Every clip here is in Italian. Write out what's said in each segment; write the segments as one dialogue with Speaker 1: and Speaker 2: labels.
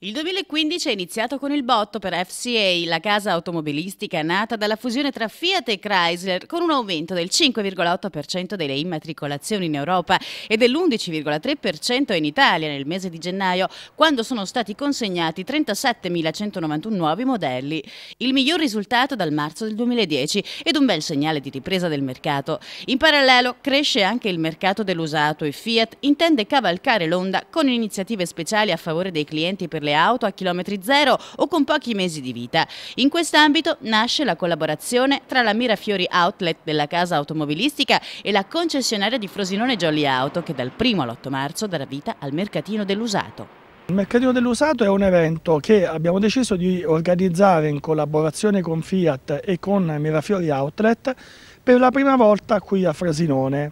Speaker 1: Il 2015 è iniziato con il botto per FCA, la casa automobilistica nata dalla fusione tra Fiat e Chrysler, con un aumento del 5,8% delle immatricolazioni in Europa e dell'11,3% in Italia nel mese di gennaio, quando sono stati consegnati 37.191 nuovi modelli. Il miglior risultato dal marzo del 2010 ed un bel segnale di ripresa del mercato. In parallelo cresce anche il mercato dell'usato e Fiat intende cavalcare l'onda con iniziative speciali a favore dei clienti per le auto a chilometri zero o con pochi mesi di vita. In quest'ambito nasce la collaborazione tra la Mirafiori Outlet della casa automobilistica e la concessionaria di Frosinone Jolly Auto che dal 1 all'8 marzo darà vita al mercatino dell'usato.
Speaker 2: Il mercatino dell'usato è un evento che abbiamo deciso di organizzare in collaborazione con Fiat e con Mirafiori Outlet per la prima volta qui a Frosinone,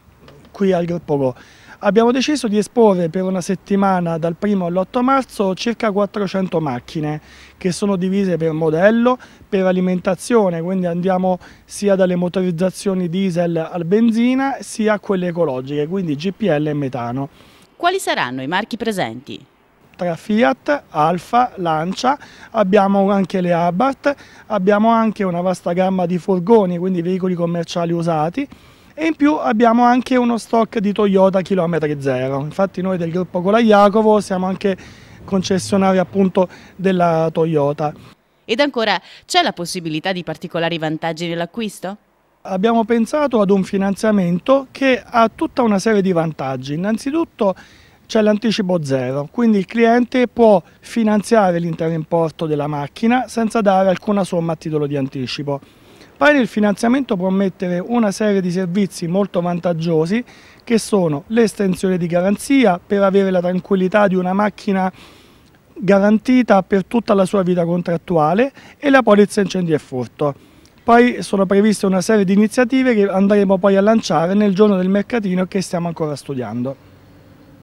Speaker 2: qui al Gruppo Go abbiamo deciso di esporre per una settimana dal 1 all'8 marzo circa 400 macchine che sono divise per modello, per alimentazione, quindi andiamo sia dalle motorizzazioni diesel al benzina sia a quelle ecologiche, quindi GPL e metano.
Speaker 1: Quali saranno i marchi presenti?
Speaker 2: tra Fiat, Alfa, Lancia, abbiamo anche le Abarth, abbiamo anche una vasta gamma di furgoni, quindi veicoli commerciali usati, e in più abbiamo anche uno stock di Toyota chilometri zero. Infatti noi del gruppo Cola Jacopo siamo anche concessionari appunto della Toyota.
Speaker 1: Ed ancora, c'è la possibilità di particolari vantaggi nell'acquisto?
Speaker 2: Abbiamo pensato ad un finanziamento che ha tutta una serie di vantaggi. Innanzitutto c'è l'anticipo zero, quindi il cliente può finanziare l'intero importo della macchina senza dare alcuna somma a titolo di anticipo. Pari il finanziamento può mettere una serie di servizi molto vantaggiosi che sono l'estensione di garanzia per avere la tranquillità di una macchina garantita per tutta la sua vita contrattuale e la polizza incendi e furto. Poi sono previste una serie di iniziative che andremo poi a lanciare nel giorno del mercatino che stiamo ancora studiando.